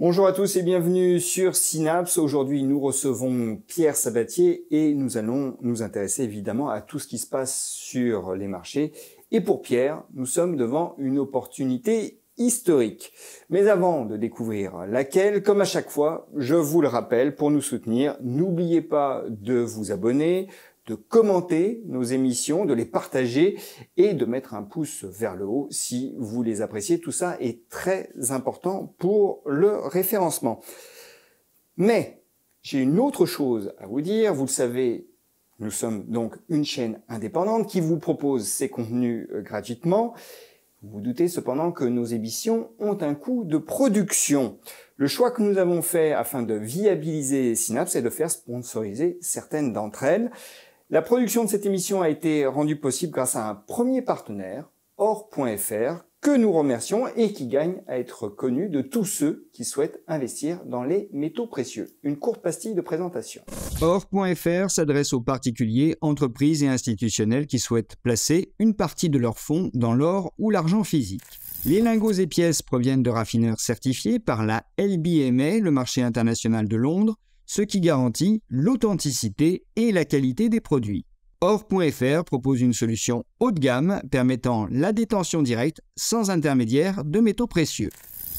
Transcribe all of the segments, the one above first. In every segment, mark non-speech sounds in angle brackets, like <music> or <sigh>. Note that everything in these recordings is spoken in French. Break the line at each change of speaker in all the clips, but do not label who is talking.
Bonjour à tous et bienvenue sur Synapse. Aujourd'hui, nous recevons Pierre Sabatier et nous allons nous intéresser évidemment à tout ce qui se passe sur les marchés. Et pour Pierre, nous sommes devant une opportunité historique. Mais avant de découvrir laquelle, comme à chaque fois, je vous le rappelle, pour nous soutenir, n'oubliez pas de vous abonner, de commenter nos émissions, de les partager et de mettre un pouce vers le haut si vous les appréciez. Tout ça est très important pour le référencement. Mais j'ai une autre chose à vous dire. Vous le savez, nous sommes donc une chaîne indépendante qui vous propose ses contenus euh, gratuitement. Vous vous doutez cependant que nos émissions ont un coût de production. Le choix que nous avons fait afin de viabiliser Synapse est de faire sponsoriser certaines d'entre elles. La production de cette émission a été rendue possible grâce à un premier partenaire, or.fr, que nous remercions et qui gagne à être connu de tous ceux qui souhaitent investir dans les métaux précieux. Une courte pastille de présentation. Or.fr s'adresse aux particuliers, entreprises et institutionnels qui souhaitent placer une partie de leurs fonds dans l'or ou l'argent physique. Les lingots et pièces proviennent de raffineurs certifiés par la LBMA, le marché international de Londres, ce qui garantit l'authenticité et la qualité des produits. Or.fr propose une solution haut de gamme permettant la détention directe sans intermédiaire de métaux précieux.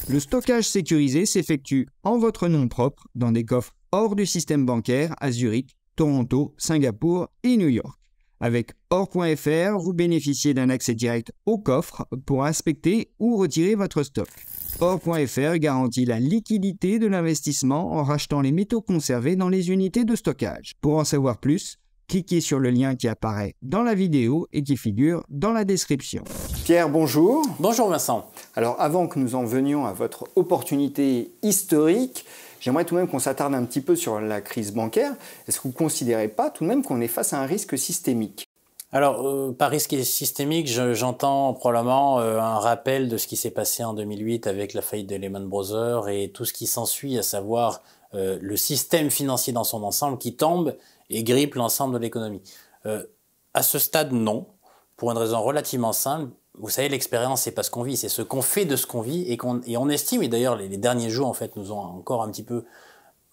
Le stockage sécurisé s'effectue en votre nom propre dans des coffres hors du système bancaire à Zurich, Toronto, Singapour et New York. Avec Or.fr, vous bénéficiez d'un accès direct au coffre pour inspecter ou retirer votre stock. Or.fr garantit la liquidité de l'investissement en rachetant les métaux conservés dans les unités de stockage. Pour en savoir plus, cliquez sur le lien qui apparaît dans la vidéo et qui figure dans la description. Pierre, bonjour. Bonjour Vincent. Alors avant que nous en venions à votre opportunité historique, J'aimerais tout de même qu'on s'attarde un petit peu sur la crise bancaire. Est-ce que vous ne considérez pas tout de même qu'on est face à un risque systémique alors, euh, par risque systémique, j'entends probablement euh, un rappel de ce qui s'est
passé en 2008 avec la faillite de Lehman Brothers et tout ce qui s'ensuit, à savoir euh, le système financier dans son ensemble qui tombe et grippe l'ensemble de l'économie. à ce stade, non, pour une raison relativement simple, vous savez, l'expérience, c'est pas ce qu'on vit, c'est ce qu'on fait de ce qu'on vit et qu'on on estime. Et d'ailleurs, les, derniers jours, en fait, nous ont encore un petit peu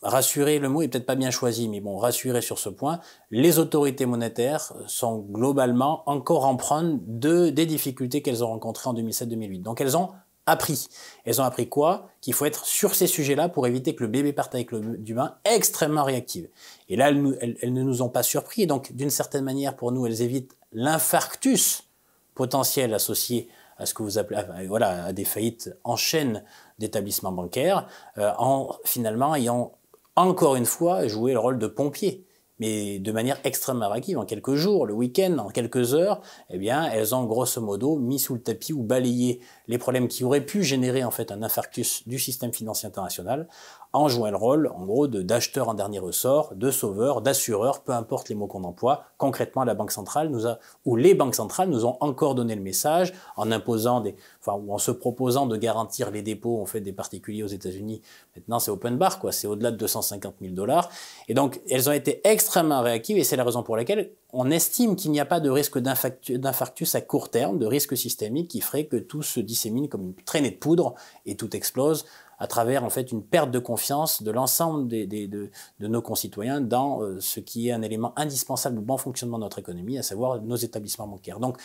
rassuré. Le mot est peut-être pas bien choisi, mais bon, rassuré sur ce point. Les autorités monétaires sont globalement encore empreintes de des difficultés qu'elles ont rencontrées en 2007-2008. Donc, elles ont appris. Elles ont appris quoi Qu'il faut être sur ces sujets-là pour éviter que le bébé parte avec le du bain, extrêmement réactif. Et là, elles, elles ne nous ont pas surpris. Et donc, d'une certaine manière, pour nous, elles évitent l'infarctus potentiel associé à ce que vous appelez, voilà, à des faillites en chaîne d'établissements bancaires, euh, en finalement ayant encore une fois joué le rôle de pompier. Mais de manière extrêmement active, en quelques jours, le week-end, en quelques heures, eh bien, elles ont grosso modo mis sous le tapis ou balayé les problèmes qui auraient pu générer en fait un infarctus du système financier international en jouant le rôle, en gros, d'acheteur en dernier ressort, de sauveur, d'assureur, peu importe les mots qu'on emploie. Concrètement, la Banque centrale nous a, ou les banques centrales nous ont encore donné le message en imposant des, en se proposant de garantir les dépôts, en fait, des particuliers aux États-Unis. Maintenant, c'est open bar, quoi. C'est au-delà de 250 000 dollars. Et donc, elles ont été extrêmement réactives et c'est la raison pour laquelle on estime qu'il n'y a pas de risque d'infarctus à court terme, de risque systémique qui ferait que tout se dissémine comme une traînée de poudre et tout explose à travers en fait une perte de confiance de l'ensemble des, de, nos concitoyens dans euh, ce qui est un élément indispensable au bon fonctionnement de notre économie, à savoir nos établissements bancaires. Donc,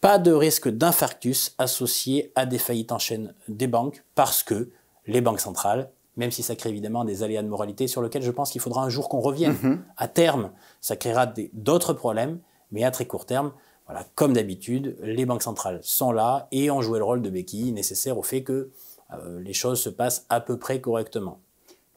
pas de risque d'infarctus associé à des faillites en chaîne des banques parce que les banques centrales, même si ça crée évidemment des aléas de moralité sur lesquels je pense qu'il faudra un jour qu'on revienne. Mm-hmm. À terme, ça créera d'autres problèmes, mais à très court terme, voilà, comme d'habitude, les banques centrales sont là et ont joué le rôle de béquille nécessaire au fait que euh, les choses se passent à peu près correctement.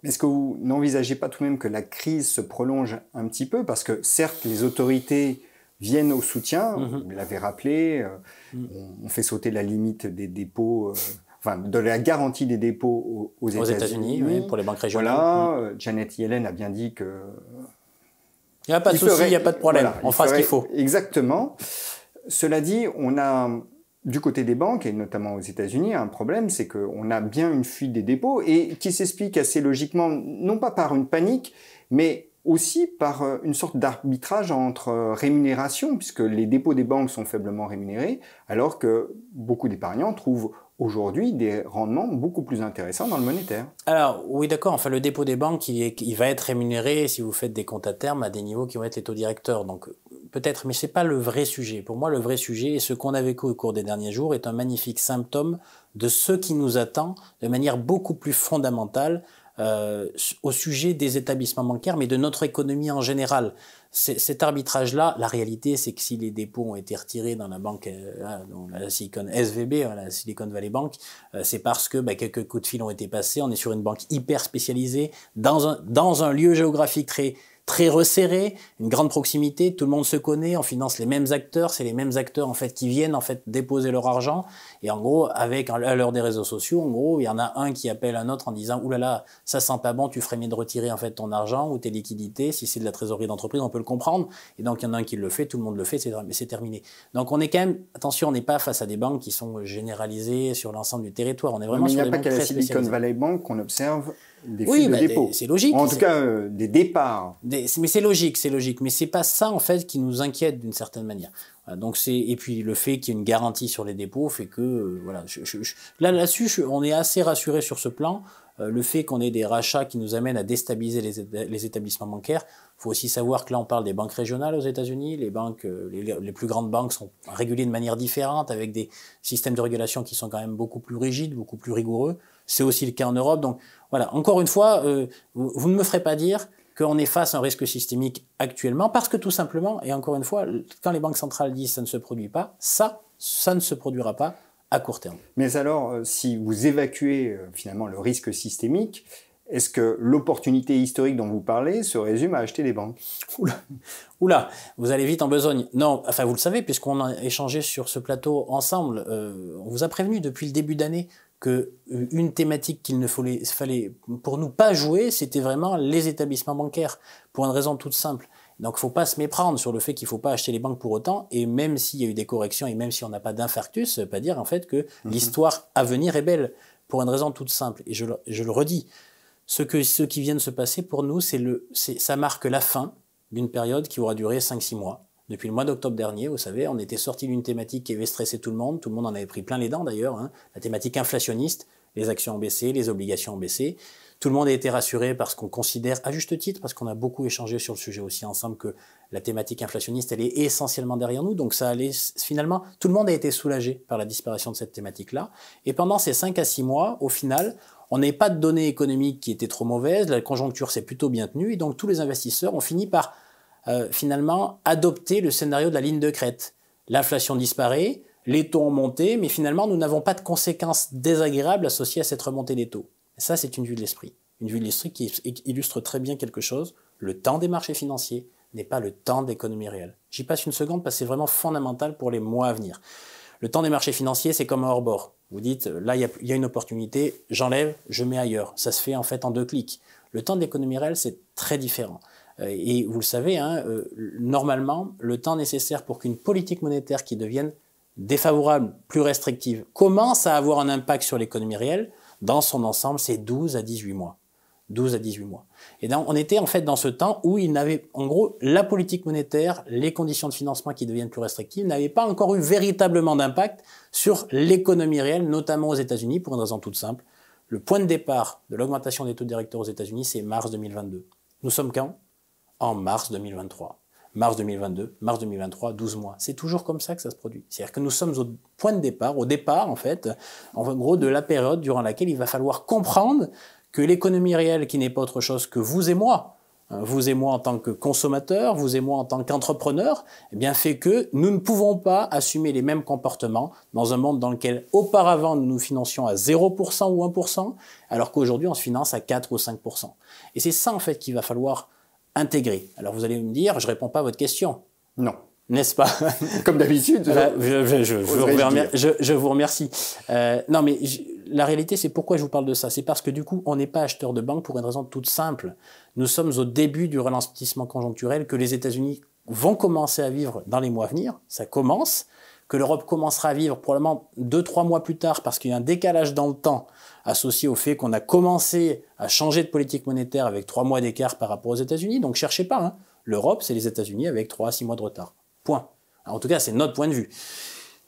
Est-ce que vous n'envisagez pas tout de même que la crise se prolonge un petit peu Parce que certes, les autorités viennent au soutien, mhm. vous l'avez rappelé, mhm. euh, on, fait sauter la limite des dépôts, euh, enfin de la garantie des dépôts aux, États-Unis. aux États-Unis. Oui, pour les banques régionales. Voilà, mhm. Janet Yellen a bien dit que... Il n'y a pas de souci, il n'y a pas de problème, on fera ce qu'il faut. Exactement. Cela dit, on a du côté des banques, et notamment aux États-Unis, un problème, c'est qu'on a bien une fuite des dépôts, et qui s'explique assez logiquement, non pas par une panique, mais aussi par euh, une sorte d'arbitrage entre euh, rémunération, puisque les dépôts des banques sont faiblement rémunérés, alors que beaucoup d'épargnants trouvent aujourd'hui des rendements beaucoup plus intéressants dans le monétaire.
Alors oui d'accord, enfin le dépôt des banques, il, il, va être rémunéré si vous faites des comptes à terme à des niveaux qui vont être les taux directeurs. Donc peut-être, mais ce n'est pas le vrai sujet. Pour moi, le vrai sujet et ce qu'on a vécu au cours des derniers jours est un magnifique symptôme de ce qui nous attend de manière beaucoup plus fondamentale euh, au sujet des établissements bancaires, mais de notre économie en général. Cet arbitrage-là, la réalité, c'est que si les dépôts ont été retirés dans la banque, euh, ah, la Silicon SVB, hein, la Silicon Valley Bank, euh, c'est parce que bah, quelques coups de fil ont été passés. On est sur une banque hyper spécialisée, dans un lieu géographique très très resserré, une grande proximité, tout le monde se connaît, on finance les mêmes acteurs, c'est les mêmes acteurs en fait qui viennent en fait déposer leur argent et en gros avec à l'heure des réseaux sociaux, en gros, il y en a un qui appelle un autre en disant "Ouh là là, ça sent pas bon, tu ferais mieux de retirer en fait ton argent ou tes liquidités, si c'est de la trésorerie d'entreprise, on peut le comprendre et donc il y en a un qui le fait, tout le monde le fait, c'est mais c'est terminé. Donc on est quand même attention, on n'est pas face à des banques qui sont généralisées sur l'ensemble du
territoire, on est vraiment sur il n'y a pas qu'à la Silicon Valley Bank qu'on observe oui, mais bah, C'est logique. En tout cas, euh, des départs.
mais c'est logique, c'est logique. Mais c'est pas ça en fait qui nous inquiète d'une certaine manière. donc et puis le fait qu'il y ait une garantie sur les dépôts fait que euh, voilà. là dessus on est assez rassuré sur ce plan. Euh, le fait qu'on ait des rachats qui nous amènent à déstabiliser les, établissements bancaires. Il faut aussi savoir que là, on parle des banques régionales aux États-Unis. Les les, plus grandes banques sont régulées de manière différente, avec des systèmes de régulation qui sont quand même beaucoup plus rigides, beaucoup plus rigoureux. C'est aussi le cas en Europe. Donc voilà, encore une fois, euh, vous, ne me ferez pas dire qu'on est face à un risque systémique actuellement, parce que tout simplement, et encore une fois, quand les banques centrales disent que ça ne se produit pas, ça, ça ne se produira pas à court terme.
Mais alors, euh, si vous évacuez euh, finalement le risque systémique, est-ce que l'opportunité historique dont vous parlez se résume à acheter des banques
Oula. vous allez vite en besogne. Non, enfin vous le savez, puisqu'on a échangé sur ce plateau ensemble, on vous a prévenu depuis le début d'année que euh, une thématique qu'il ne fallait, fallait pour nous pas jouer, c'était vraiment les établissements bancaires, pour une raison toute simple. Donc il ne faut pas se méprendre sur le fait qu'il ne faut pas acheter les banques pour autant, et même s'il y a eu des corrections, et même si on n'a pas d'infarctus, ça ne veut pas dire en fait que mhm. l'histoire à venir est belle, pour une raison toute simple, et je le, redis, ce, que, ce qui vient de se passer pour nous, c'est le, ça marque la fin d'une période qui aura duré 5-6 mois, depuis le mois d'octobre dernier, vous savez, on était sorti d'une thématique qui avait stressé tout le monde, tout le monde en avait pris plein les dents d'ailleurs, hein. la thématique inflationniste, les actions ont baissé, les obligations ont baissé. Tout le monde a été rassuré parce qu'on considère, à juste titre, parce qu'on a beaucoup échangé sur le sujet aussi ensemble, que la thématique inflationniste, elle est essentiellement derrière nous. Donc ça allait, finalement, tout le monde a été soulagé par la disparition de cette thématique-là. Et pendant ces cinq à six mois, au final, on n'avait pas de données économiques qui étaient trop mauvaises, la conjoncture s'est plutôt bien tenue, et donc tous les investisseurs ont fini par euh, finalement adopter le scénario de la ligne de crête. L'inflation disparaît, les taux ont monté, mais finalement nous n'avons pas de conséquences désagréables associées à cette remontée des taux. ça, c'est une vue de l'esprit. Une vue de l'esprit qui illustre très bien quelque chose. Le temps des marchés financiers n'est pas le temps d'économie réelle. J'y passe une seconde parce que c'est vraiment fondamental pour les mois à venir. Le temps des marchés financiers, c'est comme un hors-bord. Vous dites, là, il y, y, a une opportunité, j'enlève, je mets ailleurs. Ça se fait en fait en deux clics. Le temps de l'économie réelle, c'est très différent. Euh, et vous le savez, hein, euh, normalement, le temps nécessaire pour qu'une politique monétaire qui devienne défavorable, plus restrictive, commence à avoir un impact sur l'économie réelle, dans son ensemble, c'est 12 à 18 mois. 12 à 18 mois. Et donc, on était en fait dans ce temps où il n'avait, en gros, la politique monétaire, les conditions de financement qui deviennent plus restrictives, n'avaient pas encore eu véritablement d'impact sur l'économie réelle, notamment aux États-Unis, pour une raison toute simple. Le point de départ de l'augmentation des taux directeurs aux États-Unis, c'est mars 2022. Nous sommes quand en mars 2023, mars 2022, mars 2023, 12 mois. C'est toujours comme ça que ça se produit. C'est-à-dire que nous sommes au point de départ, au départ en fait, en gros de la période durant laquelle il va falloir comprendre que l'économie réelle, qui n'est pas autre chose que vous et moi, hein, vous et moi en tant que consommateurs, vous et moi en tant qu'entrepreneurs, eh bien fait que nous ne pouvons pas assumer les mêmes comportements dans un monde dans lequel auparavant nous nous financions à 0% ou 1%, alors qu'aujourd'hui on se finance à 4 ou 5%. Et c'est ça en fait qu'il va falloir intégré. Alors vous allez me dire, je réponds pas à votre question. Non. N'est-ce pas <laughs> Comme d'habitude. je, vous remercie. Euh, non, mais la réalité, c'est pourquoi je vous parle de ça. C'est parce que du coup, on n'est pas acheteur de banque pour une raison toute simple. Nous sommes au début du ralentissement conjoncturel que les États-Unis vont commencer à vivre dans les mois à venir. Ça commence que l'Europe commencera à vivre probablement 2-3 mois plus tard parce qu'il y a un décalage dans le temps associé au fait qu'on a commencé à changer de politique monétaire avec 3 mois d'écart par rapport aux États-Unis. Donc cherchez pas, hein. l'Europe c'est les États-Unis avec 3 à 6 mois de retard. Point. en tout cas c'est notre point de vue.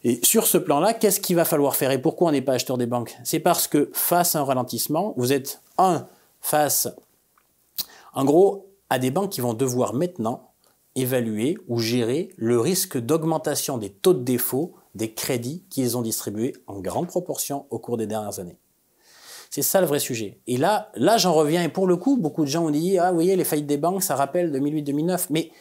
Et sur ce plan-là, qu'est-ce qu'il va falloir faire et pourquoi on n'est pas acheteur des banques C'est parce que face à un ralentissement, vous êtes un face en gros à des banques qui vont devoir maintenant évaluer ou gérer le risque d'augmentation des taux de défaut des crédits qu'ils ont distribués en grande proportion au cours des dernières années. C'est ça le vrai sujet. Et là, là j'en reviens, et pour le coup, beaucoup de gens ont dit, ah, vous voyez, les faillites des banques, ça rappelle 2008-2009, mais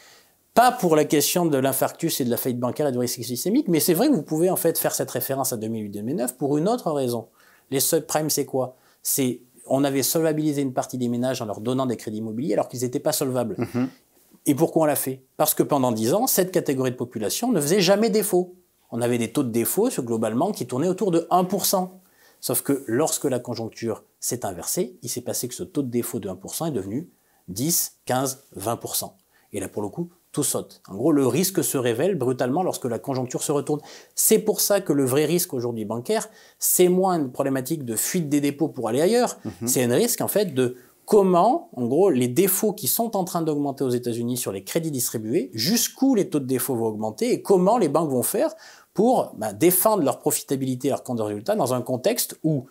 pas pour la question de l'infarctus et de la faillite bancaire et du risque systémique, mais c'est vrai que vous pouvez en fait faire cette référence à 2008-2009 pour une autre raison. Les subprimes, c'est quoi C'est on avait solvabilisé une partie des ménages en leur donnant des crédits immobiliers alors qu'ils n'étaient pas solvables. Mm-hmm. Et pourquoi on l'a fait Parce que pendant 10 ans, cette catégorie de population ne faisait jamais défaut. On avait des taux de défaut, globalement, qui tournaient autour de 1%. Sauf que lorsque la conjoncture s'est inversée, il s'est passé que ce taux de défaut de 1% est devenu 10, 15, 20%. Et là, pour le coup, tout saute. En gros, le risque se révèle brutalement lorsque la conjoncture se retourne. C'est pour ça que le vrai risque aujourd'hui bancaire, c'est moins une problématique de fuite des dépôts pour aller ailleurs, mhm. c'est un risque en fait de comment, en gros, les défauts qui sont en train d'augmenter aux États-Unis sur les crédits distribués, jusqu'où les taux de défaut vont augmenter et comment les banques vont faire pour ben, défendre leur profitabilité leur compte de résultat dans un contexte où,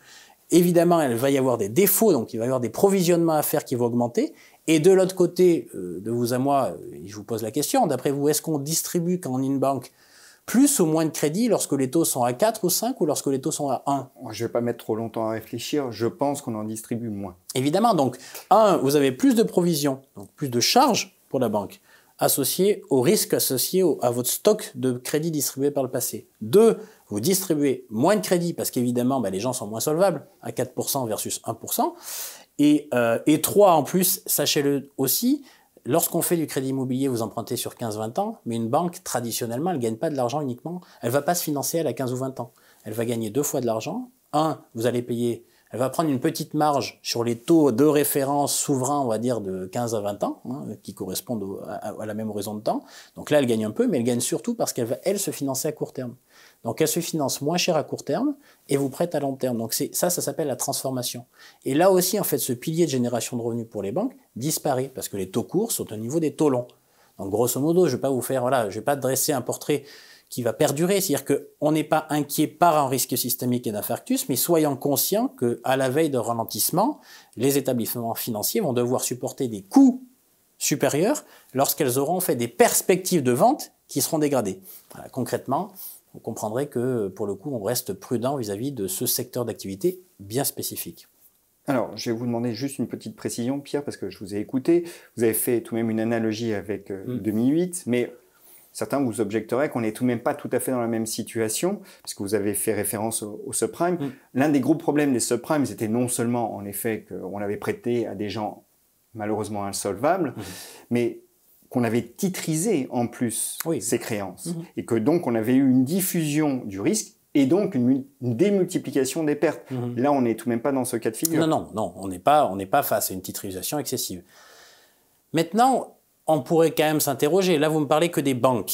évidemment, il va y avoir des défauts, donc il va y avoir des provisionnements à faire qui vont augmenter. Et de l'autre côté, euh, de vous à moi, euh, je vous pose la question, d'après vous, est-ce qu'on distribue quand on est une banque plus ou moins de crédit lorsque les taux sont à 4 ou 5 ou lorsque les taux sont à 1 Je ne vais pas mettre trop longtemps à réfléchir, je pense qu'on en distribue moins. Évidemment, donc 1, vous avez plus de provisions, donc plus de charges pour la banque, associées au risque associé à votre stock de crédit distribué par le passé. 2, vous distribuez moins de crédit parce qu'évidemment, bah, les gens sont moins solvables à 4% versus 1%. Et, euh, et 3, en plus, sachez-le aussi, Lorsqu'on fait du crédit immobilier, vous empruntez sur 15-20 ans, mais une banque, traditionnellement, elle ne gagne pas de l'argent uniquement. Elle ne va pas se financer elle à 15 ou 20 ans. Elle va gagner deux fois de l'argent. Un, vous allez payer elle va prendre une petite marge sur les taux de référence souverains, on va dire, de 15 à 20 ans, hein, qui correspondent à, la même horizon de temps. Donc là, elle gagne un peu, mais elle gagne surtout parce qu'elle va, elle, se financer à court terme. Donc elle se finance moins cher à court terme et vous prête à long terme. Donc ça, ça s'appelle la transformation. Et là aussi, en fait, ce pilier de génération de revenus pour les banques disparaît parce que les taux courts sont au niveau des taux longs. Donc grosso modo, je ne vais pas vous faire, voilà, je ne vais pas dresser un portrait qui va perdurer. C'est-à-dire qu'on n'est pas inquiet par un risque systémique et d'infarctus, mais soyons conscients qu'à la veille d'un ralentissement, les établissements financiers vont devoir supporter des coûts supérieurs lorsqu'elles auront fait des perspectives de vente qui seront dégradées. concrètement, vous comprendrez que pour le coup, on reste prudent vis-à-vis -vis de ce secteur d'activité bien spécifique.
Alors, je vais vous demander juste une petite précision, Pierre, parce que je vous ai écouté. Vous avez fait tout de même une analogie avec 2008, euh, mm. mais Certains vous objecteraient qu'on n'est tout de même pas tout à fait dans la même situation, puisque vous avez fait référence au, subprime. Mm. L'un des gros problèmes des subprimes c'était non seulement, en effet, qu'on avait prêté à des gens malheureusement insolvables, mm. mais qu'on avait titrisé en plus ces créances, mm-hmm. et que donc on avait eu une diffusion du risque et donc une, démultiplication des pertes. Mm-hmm. Là, on n'est tout de même pas dans ce cas de figure. Non,
non, non, on n'est pas, on n'est pas face à une titrisation excessive. Maintenant, on pourrait quand même s'interroger. Là, vous me parlez que des banques.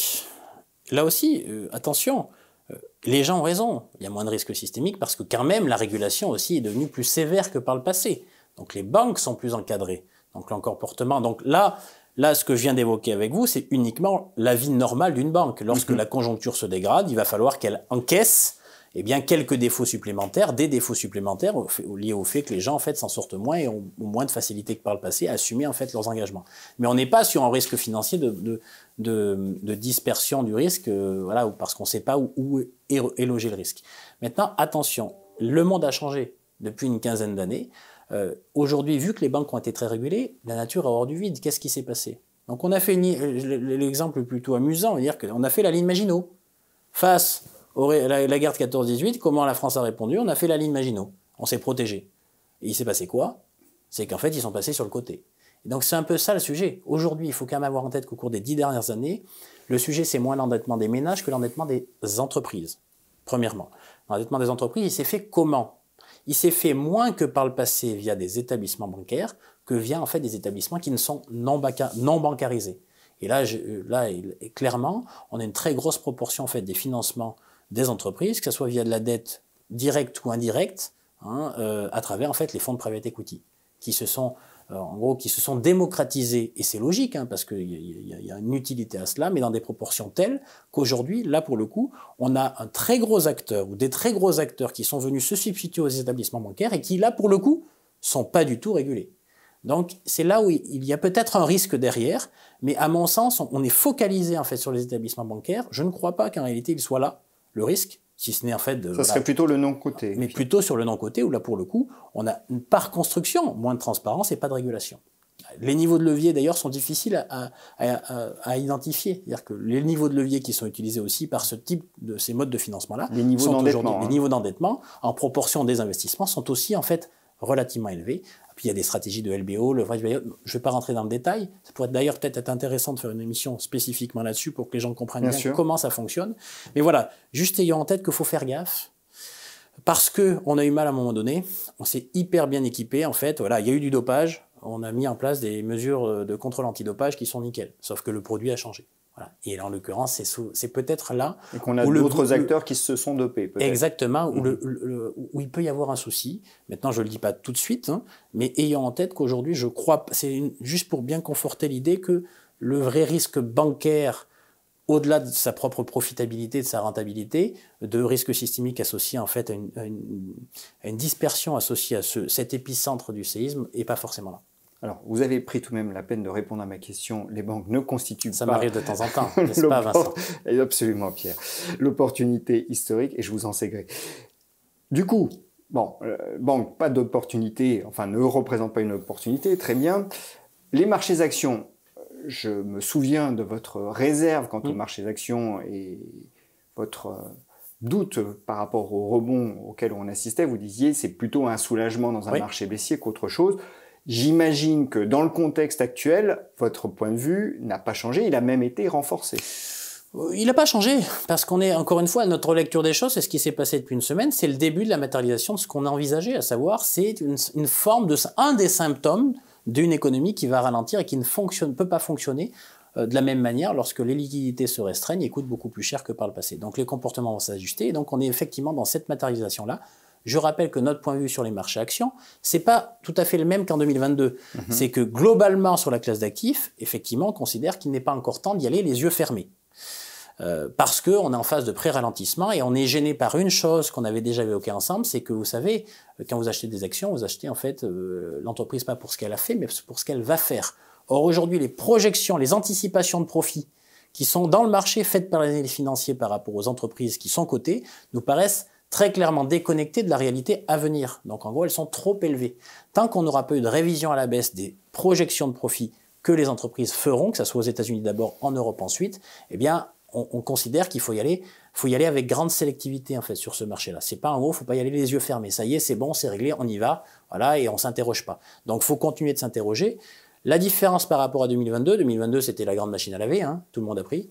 Là aussi, euh, attention, euh, les gens ont raison. Il y a moins de risques systémiques parce que quand même, la régulation aussi est devenue plus sévère que par le passé. Donc les banques sont plus encadrées. Donc l'encorportement. Donc là, là, ce que je viens d'évoquer avec vous, c'est uniquement la vie normale d'une banque. Lorsque mhm. la conjoncture se dégrade, il va falloir qu'elle encaisse eh bien, quelques défauts supplémentaires, des défauts supplémentaires liés au fait que les gens, en fait, s'en sortent moins et ont, moins de facilité que par le passé à assumer, en fait, leurs engagements. Mais on n'est pas sur un risque financier de, de, dispersion du risque, euh, voilà, parce qu'on ne sait pas où, où est, logé le risque. Maintenant, attention, le monde a changé depuis une quinzaine d'années. Euh, aujourd'hui, vu que les banques ont été très régulées, la nature a hors du vide. Qu'est-ce qui s'est passé Donc on a fait euh, l'exemple plutôt amusant, on dire a fait la ligne Maginot. Face la, guerre de 14-18, comment la France a répondu On a fait la ligne Maginot. On s'est protégé. Et il s'est passé quoi C'est qu'en fait, ils sont passés sur le côté. donc c'est un peu ça le sujet. Aujourd'hui, il faut quand même avoir en tête qu'au cours des dix dernières années, le sujet, c'est moins l'endettement des ménages que l'endettement des entreprises, premièrement. L'endettement des entreprises, il s'est fait comment Il s'est fait moins que par le passé via des établissements bancaires que via en fait des établissements qui ne sont non, non bancarisés. Et là, là clairement, on a une très grosse proportion en fait des financements des entreprises, que ce soit via de la dette directe ou indirecte, hein, euh, à travers en fait les fonds de private equity, qui se sont euh, en gros qui se sont démocratisés et c'est logique hein, parce qu'il y, y, a une utilité à cela, mais dans des proportions telles qu'aujourd'hui, là pour le coup, on a un très gros acteur ou des très gros acteurs qui sont venus se substituer aux établissements bancaires et qui là pour le coup sont pas du tout régulés. Donc c'est là où il y a peut-être un risque derrière, mais à mon sens, on est focalisé en fait sur les établissements bancaires. Je ne crois pas qu'en réalité ils soient là le risque, si ce n'est en fait de... Ça serait plutôt
le non-côté. Mais plutôt sur le non-côté,
où là, pour le coup, on a par construction moins de transparence et pas de régulation. Les niveaux de levier, d'ailleurs, sont difficiles à, identifier. C'est-à-dire que les niveaux de levier qui sont utilisés aussi par ce type de ces modes de financement-là, les niveaux d'endettement, les hein. niveaux d'endettement en proportion des investissements sont aussi en fait relativement élevé. Puis il y a des stratégies de LBO, le Je ne vais pas rentrer dans le détail. Ça pourrait d'ailleurs peut-être être intéressant de faire une émission spécifiquement là-dessus pour que les gens comprennent comment ça fonctionne. Mais voilà, juste ayant en tête qu'il faut faire gaffe. Parce qu'on a eu mal à un moment donné, on s'est hyper bien équipé. En fait, voilà, il y a eu du dopage. On a mis en place des mesures de contrôle antidopage qui sont nickel. Sauf que le produit a changé. Voilà. Et en l'occurrence, c'est peut-être là. Et qu'on a d'autres acteurs
qui se sont dopés. Exactement,
où, mhm. le, où, il peut y avoir un souci. Maintenant, je ne le dis pas tout de suite, hein, mais ayant en tête qu'aujourd'hui, je crois, c'est juste pour bien conforter l'idée que le vrai risque bancaire, au-delà de sa propre profitabilité, de sa rentabilité, de risque systémique associé en fait à une, dispersion
associée à cet épicentre du séisme, n'est pas forcément là. Alors, vous avez pris tout de même la peine de répondre à ma question. Les banques ne constituent pas. Ça m'arrive de temps en temps, <laughs> n'est-ce pas, Vincent eh, Absolument, Pierre. L'opportunité historique, et je vous en gré. Du coup, bon, euh, banque, pas d'opportunité, enfin, ne représente pas une opportunité, très bien. Les marchés actions, je me souviens de votre réserve quant aux mmh. marchés actions et votre. Euh, doute par rapport au rebond auquel on assistait, vous disiez c'est plutôt un soulagement dans un marché baissier qu'autre chose. J'imagine que dans le contexte actuel, votre point de vue n'a pas changé, il a même été renforcé.
Euh, il n'a pas changé, parce qu'on est, encore une fois, notre lecture des choses, c'est ce qui s'est passé depuis une semaine, c'est le début de la matérialisation de ce qu'on a envisagé, à savoir, c'est une, forme de, un des symptômes d'une économie qui va ralentir et qui ne fonctionne, peut pas fonctionner euh, de la même manière lorsque les liquidités se restreignent et coûtent beaucoup plus cher que par le passé. Donc les comportements vont s'ajuster, et donc on est effectivement dans cette matérialisation-là, je rappelle que notre point de vue sur les marchés actions, c'est pas tout à fait le même qu'en 2022. Mhm. C'est que globalement sur la classe d'actifs, effectivement, on considère qu'il n'est pas encore temps d'y aller les yeux fermés. Euh, parce que on est en phase de pré-ralentissement et on est gêné par une chose qu'on avait déjà évoquée ensemble, c'est que vous savez, quand vous achetez des actions, vous achetez en fait euh, l'entreprise pas pour ce qu'elle a fait, mais pour ce qu'elle va faire. Or aujourd'hui, les projections, les anticipations de profits qui sont dans le marché faites par les financiers par rapport aux entreprises qui sont cotées nous paraissent très clairement déconnectées de la réalité à venir. Donc en gros, elles sont trop élevées. Tant qu'on n'aura pas eu de révision à la baisse des projections de profit que les entreprises feront, que ce soit aux États-Unis d'abord, en Europe ensuite, eh bien, on, considère qu'il faut y aller, faut y aller avec grande sélectivité en fait sur ce marché-là. C'est pas en gros, faut pas y aller les yeux fermés. Ça y est, c'est bon, c'est réglé, on y va, voilà, et on s'interroge pas. Donc, faut continuer de s'interroger. La différence par rapport à 2022, 2022 c'était la grande machine à laver, hein, tout le monde a pris,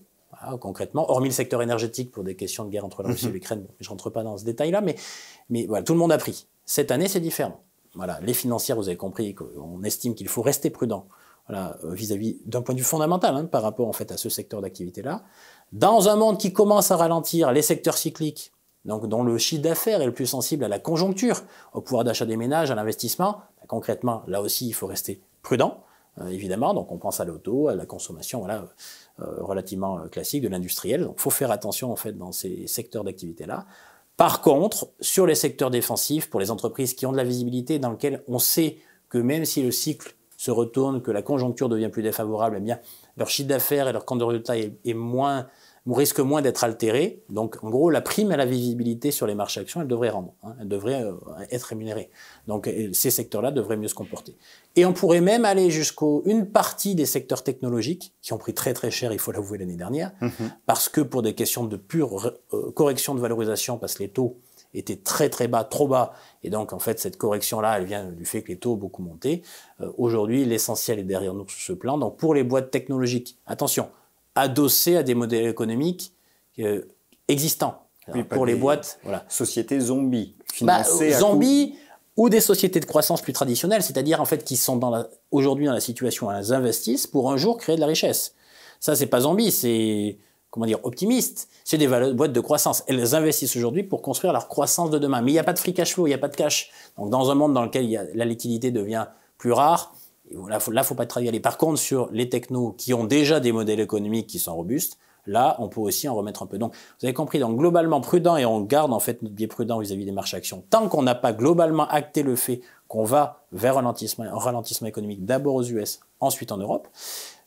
concrètement, hormis le secteur énergétique pour des questions de guerre entre la Russie et mhm. l'Ukraine, je ne rentre pas dans ce détail-là, mais, voilà, tout le monde a pris. Cette année, c'est différent. Voilà, les financières, vous avez compris on estime qu'il faut rester prudent euh, vis-à-vis d'un point de vue fondamental hein, par rapport en fait à ce secteur d'activité-là. Dans un monde qui commence à ralentir, les secteurs cycliques, donc dont le chiffre d'affaires est le plus sensible à la conjoncture, au pouvoir d'achat des ménages, à l'investissement, bah, concrètement, là aussi, il faut rester prudent, euh, évidemment. Donc on pense à l'auto, à la consommation, voilà. Euh, relativement euh, classique de l'industriel. Donc, faut faire attention en fait dans ces secteurs d'activité là. Par contre, sur les secteurs défensifs, pour les entreprises qui ont de la visibilité, dans lesquelles on sait que même si le cycle se retourne, que la conjoncture devient plus défavorable, eh bien, leur chiffre d'affaires et leur compte de résultat est moins on risque moins d'être altéré. Donc, en gros, la prime à la visibilité sur les marchés actions, elle devrait rendre, hein. elle devrait euh, être rémunérée. Donc, ces secteurs-là devraient mieux se comporter. Et on pourrait même aller jusqu'au une partie des secteurs technologiques qui ont pris très très cher, il faut l'avouer l'année dernière, mmh parce que pour des questions de pure euh, correction de valorisation, parce que les taux étaient très très bas, trop bas. Et donc en fait cette correction-là, elle vient du fait que les taux ont beaucoup monté. Euh, aujourd'hui, l'essentiel est derrière nous sur ce plan. Donc pour les boîtes technologiques, attention, adossé à des modèles économiques euh, existants. pour les boîtes, voilà. Sociétés zombies, bah, financées bah, zombies ou des sociétés de croissance plus traditionnelles, c'est-à-dire en fait qui sont aujourd'hui dans la situation elles investissent pour un jour créer de la richesse. Ça, c'est pas zombie, c'est comment dire optimiste. C'est des boîtes de croissance. Elles investissent aujourd'hui pour construire leur croissance de demain. Mais il n'y a pas de free cash flow, il n'y a pas de cash. Donc dans un monde dans lequel la liquidité devient plus rare, Là, il ne faut pas travailler. Par contre, sur les technos qui ont déjà des modèles économiques qui sont robustes, là, on peut aussi en remettre un peu. Donc, vous avez compris, donc globalement prudent, et on garde en fait notre biais prudent vis-à-vis des marchés actions. Tant qu'on n'a pas globalement acté le fait qu'on va vers un ralentissement, économique, d'abord aux US, ensuite en Europe,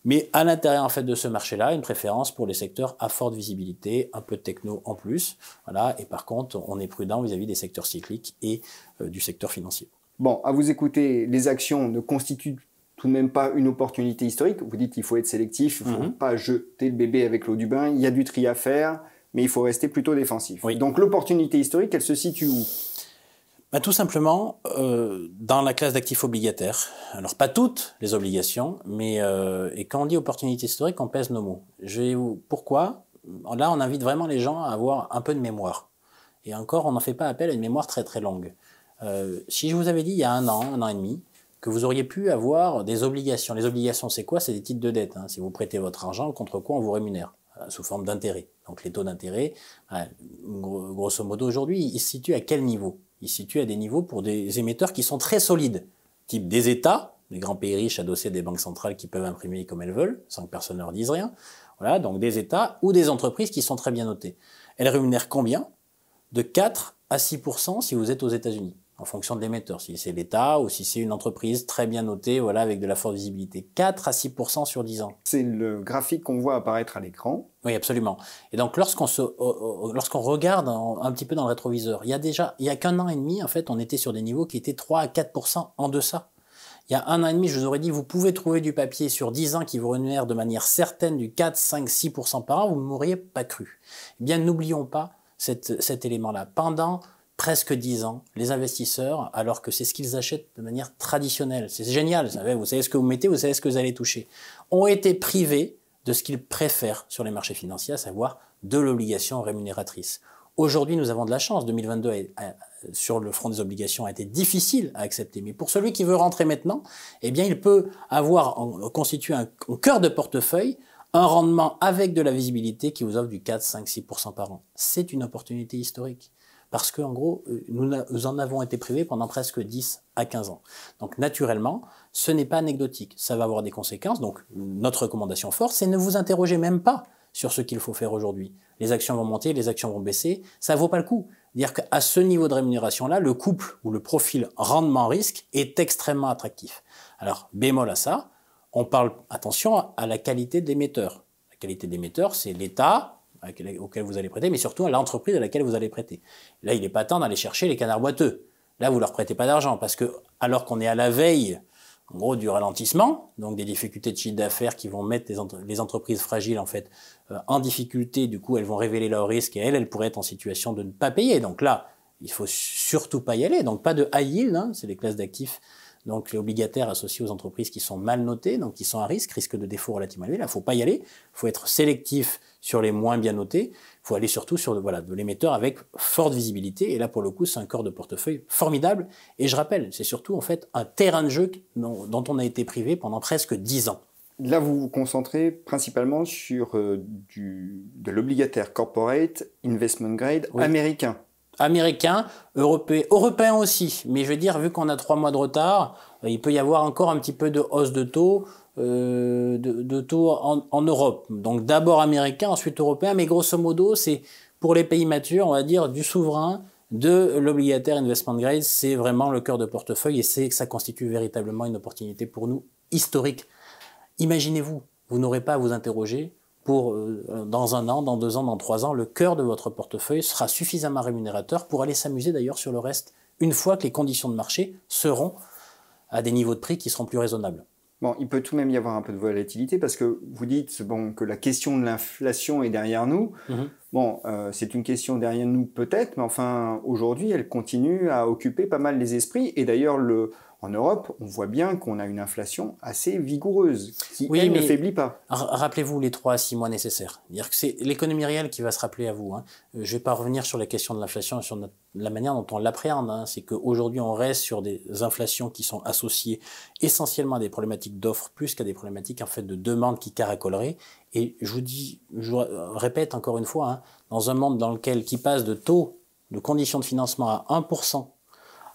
mais à l'intérieur en fait de ce marché-là, une préférence pour les secteurs à forte visibilité, un peu de techno en plus, voilà. Et par contre, on est prudent vis-à-vis des secteurs cycliques et euh, du secteur
financier. Bon, à vous écouter, les actions ne constituent tout de même pas une opportunité historique. Vous dites qu'il faut être sélectif, il ne faut mhm. pas jeter le bébé avec l'eau du bain, il y a du tri à faire, mais il faut rester plutôt défensif. Donc l'opportunité historique, elle se situe où bah, Tout simplement euh,
dans la classe d'actifs obligataires. Alors pas toutes les obligations, mais euh, et quand on dit opportunité historique, on pèse nos mots. Pourquoi Là, on invite vraiment les gens à avoir un peu de mémoire. Et encore, on n'en fait pas appel à une mémoire très très longue. Euh, si je vous avais dit il y a un an, un an et demi, que vous auriez pu avoir des obligations. Les obligations, c'est quoi C'est des titres de dette. Hein. Si vous prêtez votre argent, contre quoi on vous rémunère euh, sous forme d'intérêt. Donc les taux d'intérêt, euh, grosso modo aujourd'hui, ils se situent à quel niveau Ils se situent à des niveaux pour des émetteurs qui sont très solides, type des États, les grands pays riches adossés des banques centrales qui peuvent imprimer comme elles veulent, sans que personne ne leur dise rien. Voilà, donc des États ou des entreprises qui sont très bien notées. Elles rémunèrent combien De 4 à 6 si vous êtes aux États-Unis en fonction de l'émetteur, si c'est l'État ou si c'est une entreprise très bien notée, voilà, avec de la forte visibilité. 4 à 6 sur 10 ans. C'est le graphique qu'on voit apparaître à l'écran. Oui, absolument. Et donc, lorsqu'on oh, oh, regarde un, petit peu dans le rétroviseur, il y a déjà, il y a qu'un an et demi, en fait, on était sur des niveaux qui étaient 3 à 4 en deçà. Il y a un an et demi, je vous aurais dit, vous pouvez trouver du papier sur 10 ans qui vous rémunère de manière certaine du 4, 5, 6 par an, vous ne m'auriez pas cru. Eh bien, n'oublions pas cet élément-là. Pendant presque 10 ans les investisseurs alors que c'est ce qu'ils achètent de manière traditionnelle. C'est génial, vous savez, vous savez ce que vous mettez, vous savez ce que vous allez toucher. Ont été privés de ce qu'ils préfèrent sur les marchés financiers, à savoir de l'obligation rémunératrice. Aujourd'hui, nous avons de la chance. 2022 euh, sur le front des obligations a été difficile à accepter. Mais pour celui qui veut rentrer maintenant, eh bien, il peut avoir constitué au cœur de portefeuille un rendement avec de la visibilité qui vous offre du 4, 5, 6% par an. C'est une opportunité historique. Parce que, en gros, euh, nous, nous en avons été privés pendant presque 10 à 15 ans. Donc, naturellement, ce n'est pas anecdotique. Ça va avoir des conséquences. Donc, notre recommandation forte, c'est ne vous interrogez même pas sur ce qu'il faut faire aujourd'hui. Les actions vont monter, les actions vont baisser. Ça vaut pas le coup. Dire qu'à ce niveau de rémunération-là, le couple ou le profil rendement-risque est extrêmement attractif. Alors, bémol à ça, on parle, attention, à la qualité d'émetteur. La qualité d'émetteur, c'est l'État, auquel vous allez prêter, mais surtout à l'entreprise à laquelle vous allez prêter. Là, il n'est pas temps d'aller chercher les canards boiteux. Là, vous ne leur prêtez pas d'argent parce que, alors qu'on est à la veille, en gros, du ralentissement, donc des difficultés de chiffre d'affaires qui vont mettre les, entreprises fragiles, en fait, euh, en difficulté, du coup, elles vont révéler leurs risques et elles, elles pourraient être en situation de ne pas payer. Donc là, il faut surtout pas y aller. Donc pas de high yield, hein, c'est les classes d'actifs donc les obligataires associés aux entreprises qui sont mal notées, donc qui sont à risque, risque de défaut relativement élevé. Là, il faut pas y aller. Il faut être sélectif sur les moins bien notés. Il faut aller surtout sur voilà, de l'émetteur avec forte visibilité. Et là, pour le coup, c'est un corps de portefeuille formidable. Et je rappelle, c'est surtout en fait un terrain de jeu dont, on a été privé pendant presque 10 ans.
Là, vous vous concentrez principalement sur euh, de l'obligataire corporate investment grade américain
américain, européen aussi. Mais je veux dire, vu qu'on a trois mois de retard, euh, il peut y avoir encore un petit peu de hausse de taux, euh, de, en, Europe. Donc d'abord américain, ensuite européen, mais grosso modo, c'est pour les pays matures, on va dire, du souverain, de l'obligataire investment grade, c'est vraiment le cœur de portefeuille et c'est que ça constitue véritablement une opportunité pour nous historique. imaginez vous, vous n'aurez pas à vous interroger pour, euh, dans un an, dans deux ans, dans trois ans, le cœur de votre portefeuille sera suffisamment rémunérateur pour aller s'amuser d'ailleurs sur le reste, une fois que les conditions de
marché seront à des niveaux de prix qui seront plus raisonnables. Bon, il peut tout de même y avoir un peu de volatilité parce que vous dites bon, que la question de l'inflation est derrière nous. Mm-hmm. Bon, euh, c'est une question derrière nous peut-être, mais enfin, aujourd'hui, elle continue à occuper pas mal les esprits. Et d'ailleurs, le, en Europe, on voit bien qu'on a une inflation assez vigoureuse, qui ne faiblit pas.
Rappelez-vous les 3 à 6 mois nécessaires. C'est l'économie réelle qui va se rappeler à vous. Hein. Euh, je ne vais pas revenir sur la question de l'inflation et sur la manière dont on l'appréhende. Hein. C'est qu'aujourd'hui, on reste sur des inflations qui sont associées essentiellement à des problématiques d'offres plus qu'à des problématiques en fait, de demande qui caracoleraient. Et je vous dis, je vous répète encore une fois, hein, dans un monde dans lequel qui passe de taux de conditions de financement à 1%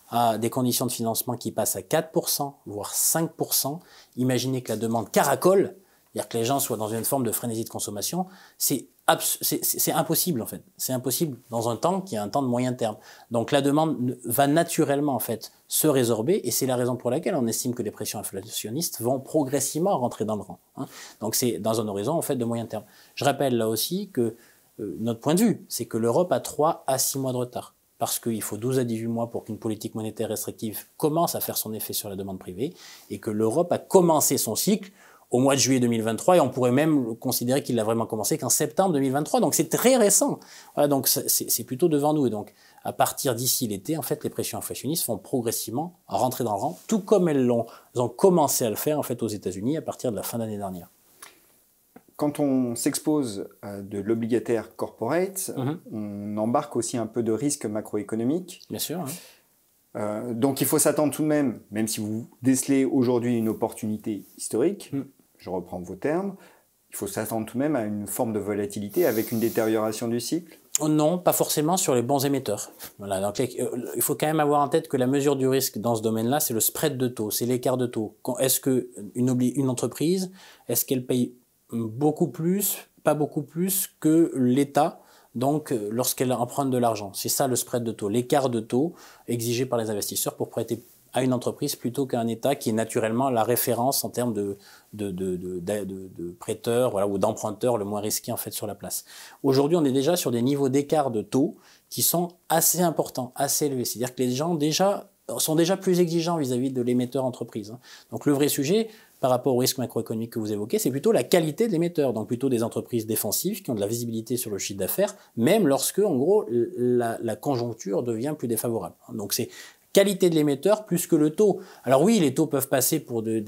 à des conditions de financement qui passent à 4%, voire 5%, imaginez que la demande caracole, c'est-à-dire que les gens soient dans une forme de frénésie de consommation, c'est c'est impossible en fait. C'est impossible dans un temps qui est un temps de moyen terme. Donc la demande va naturellement en fait se résorber et c'est la raison pour laquelle on estime que les pressions inflationnistes vont progressivement rentrer dans le rang. Hein. Donc c'est dans un horizon en fait de moyen terme. Je rappelle là aussi que euh, notre point de vue, c'est que l'Europe a 3 à 6 mois de retard parce qu'il faut 12 à 18 mois pour qu'une politique monétaire restrictive commence à faire son effet sur la demande privée et que l'Europe a commencé son cycle au mois de juillet 2023 et on pourrait même considérer qu'il a vraiment commencé qu'en septembre 2023. Donc c'est très récent. Voilà, donc c'est plutôt devant nous. Et donc à partir d'ici l'été, en fait, les pressions inflationnistes vont progressivement rentrer dans le rang, tout comme elles l'ont ont commencé à le faire en fait aux États-Unis à partir de la fin d'année dernière.
Quand on s'expose de l'obligataire corporate, mhm. on embarque aussi un peu de risque macroéconomiques. Bien sûr. Hein. Euh, donc il faut s'attendre tout de même, même si vous décelez aujourd'hui une opportunité historique, mm je reprends vos termes, il faut s'attendre tout de même à une forme de volatilité avec une détérioration du cycle
oh non, pas forcément sur les bons émetteurs. Euh, il faut quand même avoir en tête que la mesure du risque dans ce domaine-là, c'est le spread de taux, c'est l'écart de taux. Est-ce qu'une entreprise, est-ce qu'elle paye beaucoup plus, pas beaucoup plus que l'État donc euh, lorsqu'elle emprunte de l'argent. C'est ça le spread de taux, l'écart de taux exigé par les investisseurs pour prêter à une entreprise plutôt qu'à un État qui est naturellement la référence en termes de, de, prêteurs ou d'emprunteurs le moins risqué en fait sur la place. Aujourd'hui, on est déjà sur des niveaux d'écart de taux qui sont assez importants, assez élevés. C'est-à-dire que les gens déjà sont déjà plus exigeants vis-à-vis de l'émetteur entreprise. Hein. Donc le vrai sujet par rapport au risque macroéconomique que vous évoquez, c'est plutôt la qualité de l'émetteur, donc plutôt des entreprises défensives qui ont de la visibilité sur le chiffre d'affaires, même lorsque, en gros, la, la conjoncture devient plus défavorable. Donc c'est qualité de l'émetteur plus que le taux. Alors oui, les taux peuvent passer pour de,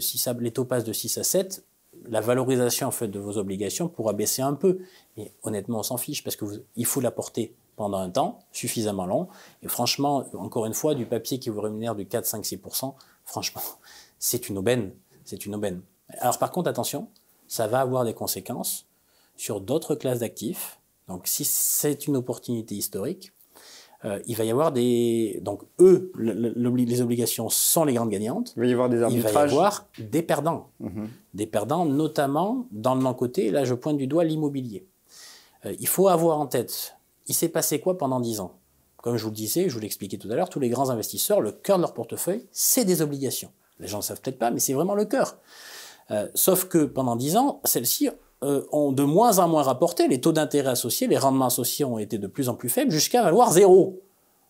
6 les taux passent de 6 à 7. La valorisation en fait de vos obligations pourra baisser un peu, mais honnêtement, on s'en fiche parce que il faut la porter pendant un temps suffisamment long. Et franchement, encore une fois, du papier qui vous rémunère de 4, 5, 6%, franchement, <laughs> c'est une aubaine. C'est une aubaine. Alors par contre, attention, ça va avoir des conséquences sur d'autres classes d'actifs. Donc si c'est une opportunité historique, euh, il va y avoir des donc eux les obligations sont les grandes gagnantes. Il va y avoir des arbitrages. Il va y avoir des perdants, mhm. des perdants notamment dans le non côté. Là, je pointe du doigt l'immobilier. Euh, il faut avoir en tête, il s'est passé quoi pendant 10 ans Comme je vous le disais, je vous l'expliquais tout à l'heure, tous les grands investisseurs, le cœur de leur portefeuille, c'est des obligations. Les gens ne le savent peut-être pas, mais c'est vraiment le cœur. Euh, sauf que pendant 10 ans, celle ci euh, ont de moins en moins rapporté, les taux d'intérêt associés, les rendements associés ont été de plus en plus faibles jusqu'à valoir zéro.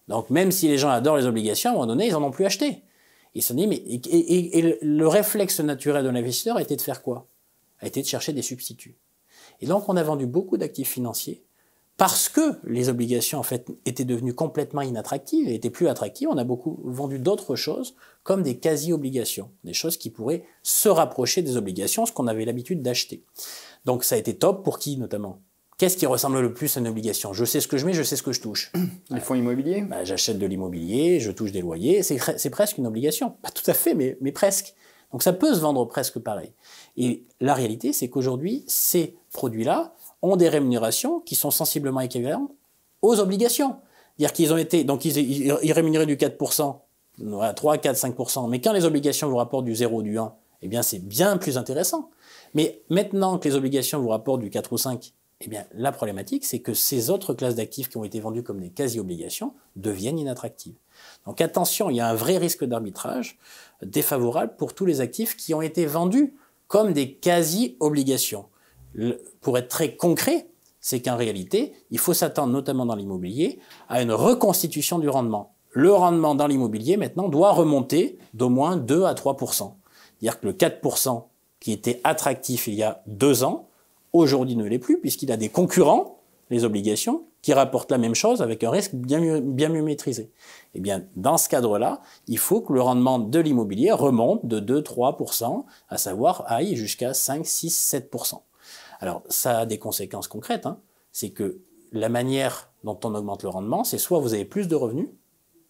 Donc même si les gens adorent les obligations, à un moment donné, ils n'en ont plus acheté. Ils se disent, mais et, le réflexe naturel de l'investisseur était de faire quoi A été de chercher des substituts. Et donc on a vendu beaucoup d'actifs financiers parce que les obligations en fait étaient devenues complètement inattractives et étaient plus attractives, on a beaucoup vendu d'autres choses comme des quasi-obligations, des choses qui pourraient se rapprocher des obligations, ce qu'on avait l'habitude d'acheter. Donc ça a été top pour qui notamment Qu'est-ce qui ressemble le plus à une obligation Je sais ce que je mets, je sais ce que je touche. <clears throat> Les fonds immobiliers bah, J'achète de l'immobilier, je touche des loyers, c'est presque une obligation. Pas tout à fait, mais, presque. Donc ça peut se vendre presque pareil. Et la réalité, c'est qu'aujourd'hui, ces produits-là ont des rémunérations qui sont sensiblement équivalentes aux obligations. C'est-à-dire qu'ils ont été, donc ils, ils rémunéraient du 4%, 3, 4, 5%, mais quand les obligations vous rapportent du 0, du 1, eh bien c'est bien plus intéressant. Mais maintenant que les obligations vous rapportent du 4 ou 5, eh bien, la problématique, c'est que ces autres classes d'actifs qui ont été vendues comme des quasi-obligations deviennent inattractives. Donc attention, il y a un vrai risque d'arbitrage défavorable pour tous les actifs qui ont été vendus comme des quasi-obligations. Pour être très concret, c'est qu'en réalité, il faut s'attendre, notamment dans l'immobilier, à une reconstitution du rendement. Le rendement dans l'immobilier, maintenant, doit remonter d'au moins 2 à 3 C'est-à-dire que le 4 qui était attractif il y a deux ans, aujourd'hui ne l'est plus, puisqu'il a des concurrents, les obligations, qui rapportent la même chose avec un risque bien mieux, maîtrisé. Eh bien, dans ce cadre-là, il faut que le rendement de l'immobilier remonte de 2-3%, à savoir aille jusqu'à 5, 6, 7%. Alors, ça a des conséquences concrètes. Hein. C'est que la manière dont on augmente le rendement, c'est soit vous avez plus de revenus,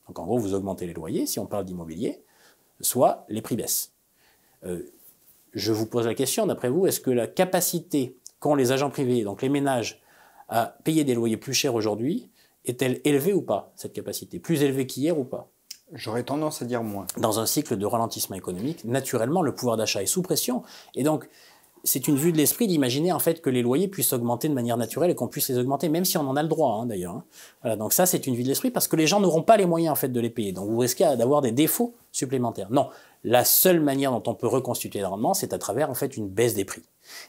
donc en gros vous augmentez les loyers si on parle d'immobilier, soit les prix baissent. Euh, je vous pose la question, d'après vous, est-ce que la capacité qu'ont les agents privés, donc les ménages, à payer des loyers plus chers aujourd'hui, est-elle élevée ou pas, cette capacité Plus élevée qu'hier ou pas J'aurais tendance à dire moins. Dans un cycle de ralentissement économique, naturellement, le pouvoir d'achat est sous pression. Et donc, c'est une vue de l'esprit d'imaginer en fait que les loyers puissent augmenter de manière naturelle et qu'on puisse les augmenter, même si on en a le droit hein, d'ailleurs. Hein. Voilà, donc ça, c'est une vue de l'esprit parce que les gens n'auront pas les moyens en fait de les payer. Donc vous risquez d'avoir des défauts supplémentaires. Non, la seule manière dont on peut reconstituer les rendement, c'est à travers en fait une baisse des prix.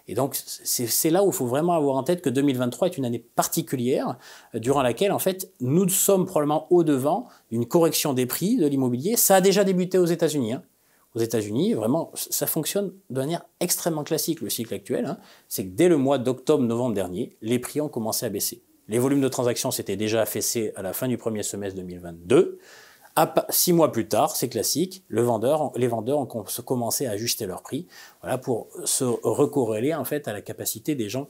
Et donc c'est là où il faut vraiment avoir en tête que 2023 est une année particulière euh, durant laquelle en fait nous sommes probablement au devant d'une correction des prix de l'immobilier. Ça a déjà débuté aux États-Unis. Hein aux États-Unis, vraiment, ça fonctionne de manière extrêmement classique, le cycle actuel. Hein. c'est que dès le mois d'octobre-novembre dernier, les prix ont commencé à baisser. Les volumes de transactions s'étaient déjà affaissés à la fin du premier semestre 2022. six mois plus tard, c'est classique, les vendeurs ont commencé à ajuster leurs prix voilà, pour se recorréler en fait, à la capacité des gens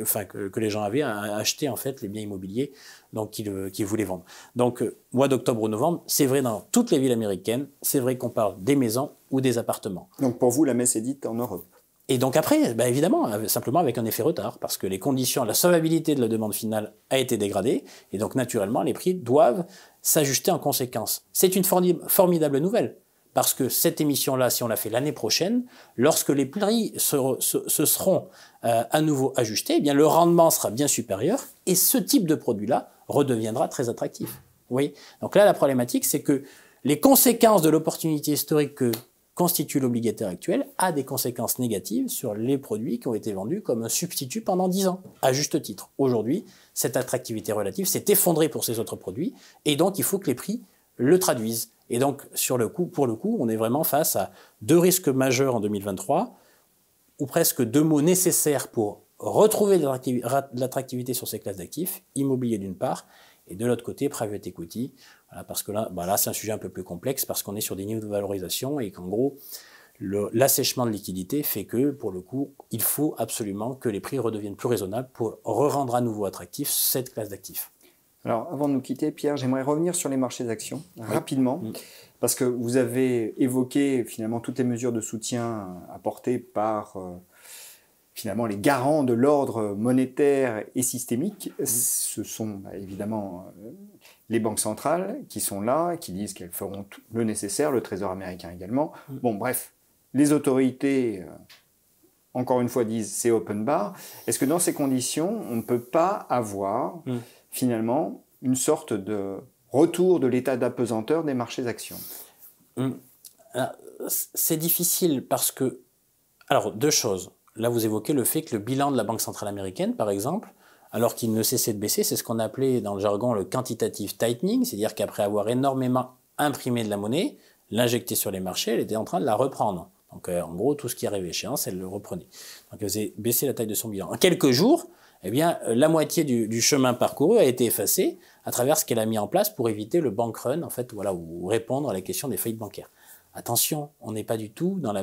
enfin, que, les gens avaient à acheter en fait les biens immobiliers donc qu'ils euh, voulaient vendre. Donc euh, mois d'octobre ou novembre, c'est vrai dans toutes les villes américaines, c'est vrai qu'on parle des maisons ou des appartements.
Donc pour vous, la messe est dite en Europe.
Et donc après, bah, évidemment, euh, simplement avec un effet retard, parce que les conditions, la solvabilité de la demande finale a été dégradée, et donc naturellement, les prix doivent s'ajuster en conséquence. C'est une formidable nouvelle, parce que cette émission-là, si on la fait l'année prochaine, lorsque les prix se, seront euh, à nouveau ajustés, eh bien le rendement sera bien supérieur et ce type de produit-là redeviendra très attractif. Oui. Donc là, la problématique, c'est que les conséquences de l'opportunité historique que constitue l'obligataire actuel a des conséquences négatives sur les produits qui ont été vendus comme un substitut pendant 10 ans, à juste titre. Aujourd'hui, cette attractivité relative s'est effondrée pour ces autres produits, et donc il faut que les prix le traduisent. Et donc, sur le coup, pour le coup, on est vraiment face à deux risques majeurs en 2023, ou presque deux mots nécessaires pour retrouver l'attractivité sur ces classes d'actifs, immobilier d'une part, et de l'autre côté, private equity, parce que là, bah là c'est un sujet un peu plus complexe, parce qu'on est sur des niveaux de valorisation et qu'en gros, l'assèchement de liquidité fait que, pour le coup, il faut absolument que les prix redeviennent plus raisonnables pour re rendre à nouveau attractif cette
classe d'actifs. Alors, avant de nous quitter, Pierre, j'aimerais revenir sur les marchés d'actions rapidement, mm. parce que vous avez évoqué finalement toutes les mesures de soutien apportées par euh, finalement les garants de l'ordre monétaire et systémique. Mm. Ce sont bah, évidemment euh, les banques centrales qui sont là, qui disent qu'elles feront le nécessaire, le Trésor américain également. Mm. Bon, bref, les autorités. Euh, encore une fois, disent c'est open bar. Est-ce que dans ces conditions, on ne peut pas avoir finalement une sorte de retour de l'état d'apesanteur des marchés actions
hum. C'est difficile parce que... Alors, deux choses. Là, vous évoquez le fait que le bilan de la Banque centrale américaine, par exemple, alors qu'il ne cessait de baisser, c'est ce qu'on appelait dans le jargon le quantitative tightening, c'est-à-dire qu'après avoir énormément imprimé de la monnaie, l'injecter sur les marchés, elle était en train de la reprendre. Donc euh, en gros, tout ce qui arrivait à échéance, elle le reprenait. Donc elle faisait baisser la taille de son bilan. En quelques jours, eh bien, euh, la moitié du, chemin parcouru a été effacée à travers ce qu'elle a mis en place pour éviter le bank run, en fait, voilà, ou répondre à la question des faillites bancaires. Attention, on n'est pas du tout dans la.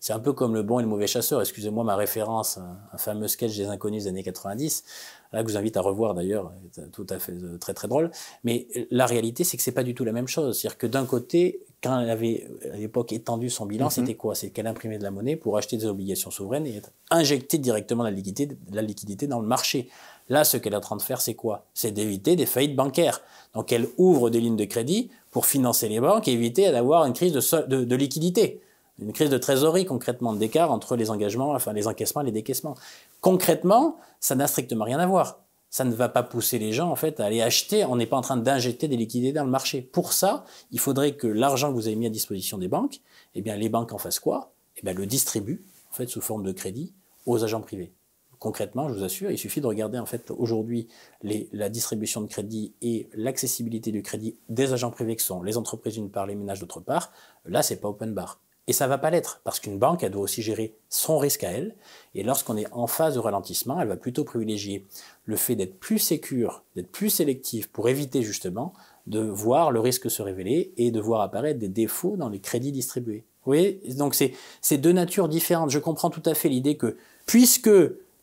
C'est un peu comme le bon et le mauvais chasseur. Excusez-moi ma référence, un fameux sketch des inconnus des années 90, là que je vous invite à revoir d'ailleurs, euh, tout à fait euh, très très drôle. Mais la réalité, c'est que ce n'est pas du tout la même chose. C'est-à-dire que d'un côté, quand elle avait à l'époque étendu son bilan, mhm. c'était quoi C'est qu'elle imprimait de la monnaie pour acheter des obligations souveraines et injecter directement la liquidité, la liquidité dans le marché. Là, ce qu'elle est en train de faire, c'est quoi C'est d'éviter des faillites bancaires. Donc elle ouvre des lignes de crédit pour financer les banques et éviter d'avoir une crise de, liquidité une crise de trésorerie concrètement, d'écart entre les engagements, enfin les encaissements et les décaissements. Concrètement, ça n'a strictement rien à voir ça ne va pas pousser les gens en fait à aller acheter. On n'est pas en train d'injecter des liquidités dans le marché. Pour ça, il faudrait que l'argent que vous avez mis à disposition des banques, eh bien les banques en fassent quoi Eh bien le distribuent en fait sous forme de crédit aux agents privés. Concrètement, je vous assure, il suffit de regarder en fait aujourd'hui la distribution de crédit et l'accessibilité du crédit des agents privés que sont les entreprises d'une part, les ménages d'autre part. Là, c'est pas open bar. Et ça va pas l'être, parce qu'une banque, elle doit aussi gérer son risque à elle. Et lorsqu'on est en phase de ralentissement, elle va plutôt privilégier le fait d'être plus sécure, d'être plus sélective pour éviter justement de voir le risque se révéler et de voir apparaître des défauts dans les crédits distribués. Vous voyez Donc c'est deux natures différentes. Je comprends tout à fait l'idée que, puisque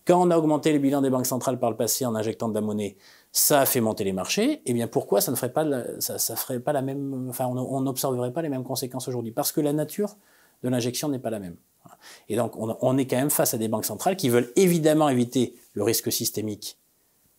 quand on a augmenté les bilans des banques centrales par le passé en injectant de la monnaie, ça a fait monter les marchés, eh bien pourquoi ça ne ferait pas, ça, ferait pas la même, enfin on n'observerait pas les mêmes conséquences aujourd'hui Parce que la nature de l'injection n'est pas la même. Et donc, on, est quand même face à des banques centrales qui veulent évidemment éviter le risque systémique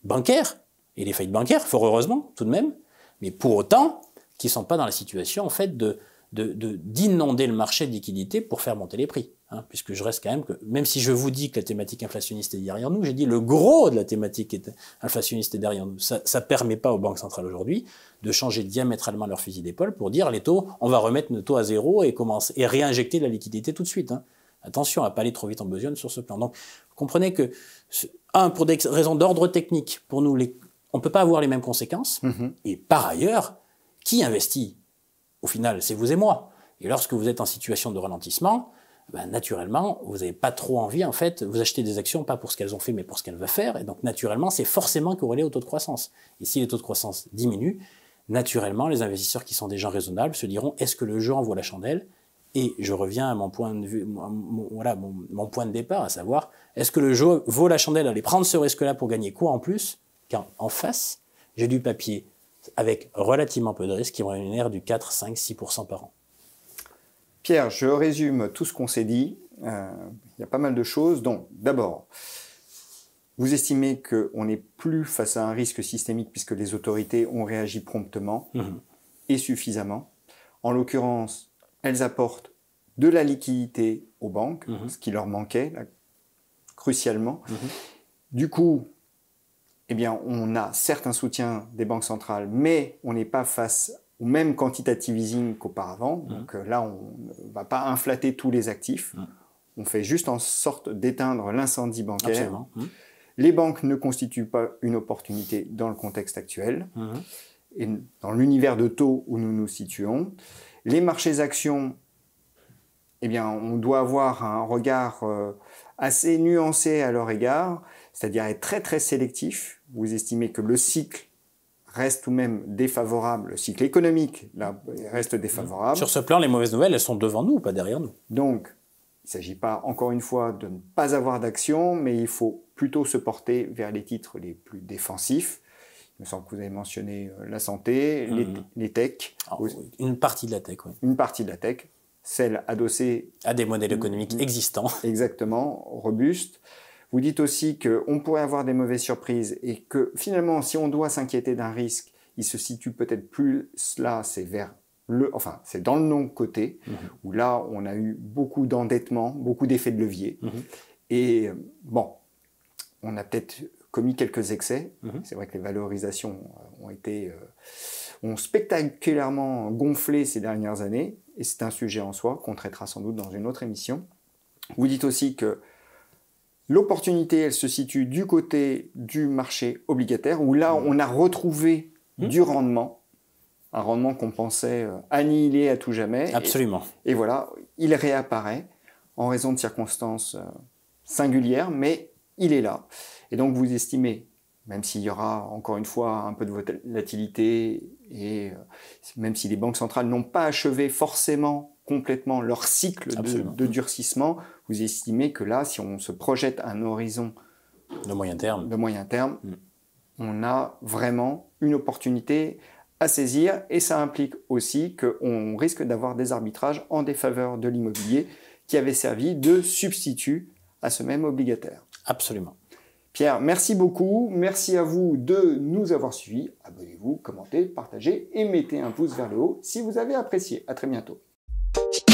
bancaire et les faillites bancaires, fort heureusement, tout de même, mais pour autant, qui ne sont pas dans la situation, en fait, de, d'inonder le marché de liquidités pour faire monter les prix. Hein, puisque je reste quand même que, même si je vous dis que la thématique inflationniste est derrière nous, j'ai dit le gros de la thématique inflationniste est derrière nous. Ça ne permet pas aux banques centrales aujourd'hui de changer diamétralement leur fusil d'épaule pour dire les taux, on va remettre nos taux à zéro et, commence, et réinjecter la liquidité tout de suite. Hein. Attention à pas aller trop vite en besogne sur ce plan. Donc, vous comprenez que, un, pour des raisons d'ordre technique, pour nous, les, on ne peut pas avoir les mêmes conséquences. Mm-hmm. Et par ailleurs, qui investit Au final, c'est vous et moi. Et lorsque vous êtes en situation de ralentissement, ben, naturellement, vous n'avez pas trop envie, en fait, vous achetez des actions pas pour ce qu'elles ont fait, mais pour ce qu'elles veulent faire, et donc naturellement, c'est forcément corrélé au taux de croissance. Et si les taux de croissance diminuent, naturellement, les investisseurs qui sont des gens raisonnables se diront, est-ce que le jeu en vaut la chandelle Et je reviens à mon point de vue, voilà, mon, point de départ, à savoir, est-ce que le jeu vaut la chandelle aller prendre ce risque-là pour gagner quoi en plus, Car en face, j'ai du papier avec relativement peu de risques qui une rémunère du 4, 5, 6%
par an Pierre, je résume tout ce qu'on s'est dit. Euh, il y a pas mal de choses. Donc, d'abord, vous estimez qu'on n'est plus face à un risque systémique puisque les autorités ont réagi promptement mmh. et suffisamment. En l'occurrence, elles apportent de la liquidité aux banques, mmh. ce qui leur manquait crucialement. Mmh. Du coup, eh bien, on a certes un soutien des banques centrales, mais on n'est pas face ou même quantitative easing qu'auparavant. Donc euh, là, on ne va pas inflater tous les actifs. On fait juste en sorte d'éteindre l'incendie bancaire. Les banques ne constituent pas une opportunité dans le contexte actuel et dans l'univers de taux où nous nous situons. Les marchés actions, eh bien, on doit avoir un regard euh, assez nuancé à leur égard, c'est-à-dire être très très sélectif. Vous estimez que le cycle reste tout de même défavorable. Le cycle économique là, reste défavorable. Sur ce plan, les mauvaises nouvelles, elles sont devant nous, pas derrière nous. Donc, il ne s'agit pas, encore une fois, de ne pas avoir d'action, mais il faut plutôt se porter vers les titres les plus défensifs. Il me semble que vous avez mentionné euh, la santé, hum. les, techs. Ah, une partie de la tech, oui. Une partie de la tech, celle adossée... À des modèles économiques hum. existants. Exactement, robustes. Vous dites aussi qu'on pourrait avoir des mauvaises surprises et que finalement, si on doit s'inquiéter d'un risque, il se situe peut-être plus, là, c'est vers le, enfin, c'est dans le non-côté, mhm. où là, on a eu beaucoup d'endettement, beaucoup d'effets de levier. Mhm. Et euh, bon, on a peut-être commis quelques excès. Mhm. C'est vrai que les valorisations euh, ont été, euh, ont spectaculairement gonflé ces dernières années, et c'est un sujet en soi qu'on traitera sans doute dans une autre émission. Vous dites aussi que L'opportunité, elle se situe du côté du marché obligataire, où là, mmh. on a retrouvé mmh. du rendement, un rendement qu'on pensait euh, annihilé à tout jamais. Absolument. et, voilà, il réapparaît en raison de circonstances euh, singulières, mais il est là. Et donc, vous estimez, même s'il y aura encore une fois un peu de volatilité, et euh, même si les banques centrales n'ont pas achevé forcément complètement leur cycle de, durcissement, vous estimez que là, si on se projette un horizon de moyen terme, mm. on a vraiment une opportunité à saisir et ça implique aussi qu'on risque d'avoir des arbitrages en défaveur de l'immobilier qui avait servi de substitut à ce même obligataire. Absolument. Pierre, merci beaucoup. Merci à vous de nous avoir suivis. Abonnez-vous, commentez, partagez et mettez un pouce vers le haut si vous avez apprécié. À très bientôt. you